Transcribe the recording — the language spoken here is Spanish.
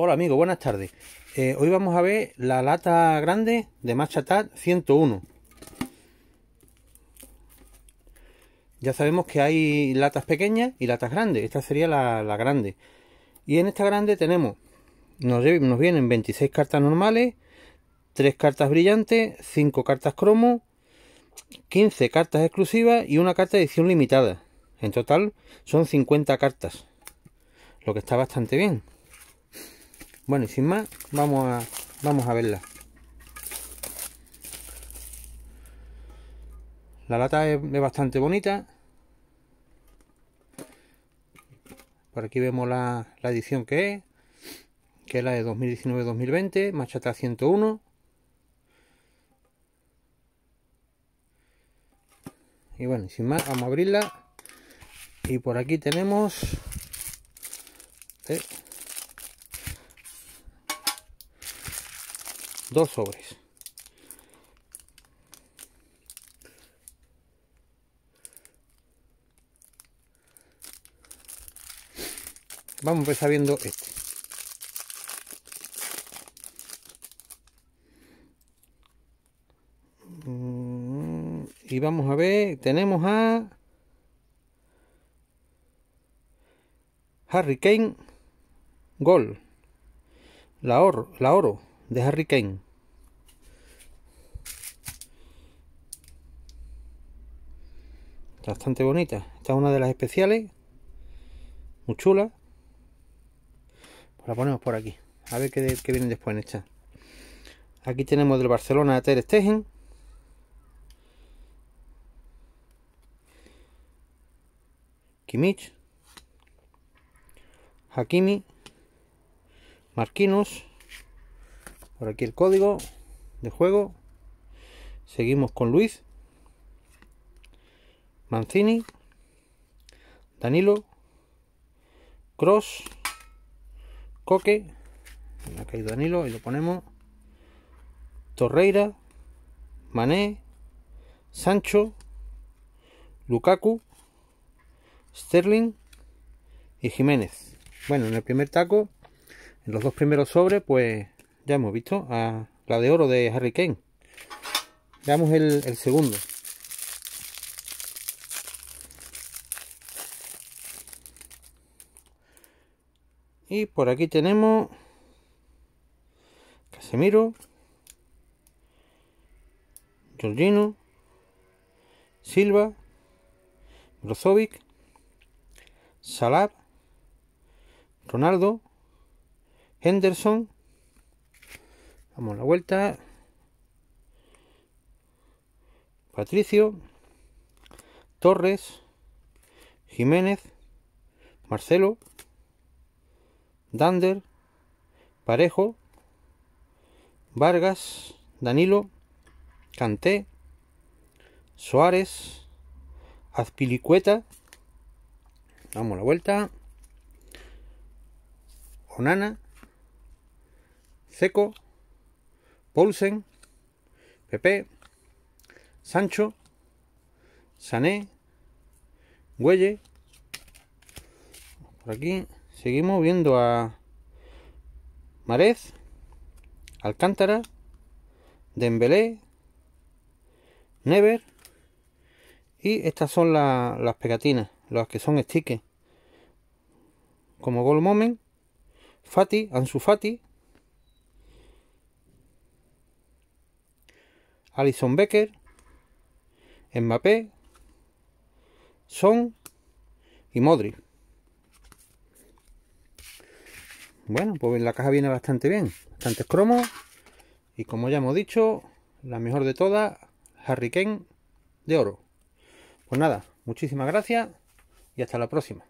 Hola amigo, buenas tardes. Eh, hoy vamos a ver la lata grande de Machatat 101. Ya sabemos que hay latas pequeñas y latas grandes. Esta sería la, grande. Y en esta grande tenemos, nos, nos, vienen 26 cartas normales, 3 cartas brillantes, 5 cartas cromo, 15 cartas exclusivas y una carta de edición limitada. En total son 50 cartas, lo que está bastante bien. Bueno, y sin más, vamos a, vamos a verla. La lata es, bastante bonita. Por aquí vemos la, edición que es, que es la de 2019-2020, machata 101. Y bueno, y sin más, vamos a abrirla. Y por aquí tenemos... Eh, dos sobres vamos a empezar viendo este mm, y vamos a ver tenemos a Harry Kane Gol la, or, la oro de Harry Kane. bastante bonita. Esta es una de las especiales. Muy chula. Pues la ponemos por aquí. A ver qué, vienen después en esta. Aquí tenemos del Barcelona de Ter Stegen. Kimmich. Hakimi. Marquinos por aquí el código de juego seguimos con Luis Mancini Danilo Cross Coque ha caído Danilo y lo ponemos Torreira Mané Sancho Lukaku Sterling y Jiménez bueno en el primer taco en los dos primeros sobres pues ya hemos visto a la de oro de Harry Kane. Veamos el, segundo. Y por aquí tenemos Casemiro, Giorgino, Silva, Brozovic, Salar, Ronaldo, Henderson, Damos la vuelta. Patricio. Torres. Jiménez. Marcelo. Dander. Parejo. Vargas. Danilo. Canté. Suárez. Azpilicueta. Damos la vuelta. Onana. Seco. Olsen, Pepe, Sancho, Sané, Güelle. Por aquí seguimos viendo a Marez, Alcántara, Dembélé, Never. Y estas son las pegatinas, las que son stickers. Como Gold Moment, Fati, Ansu Fati, Alison Becker, Mbappé, Son y Modri. Bueno, pues la caja viene bastante bien. Bastantes cromos. Y como ya hemos dicho, la mejor de todas, Harry Kane de oro. Pues nada, muchísimas gracias y hasta la próxima.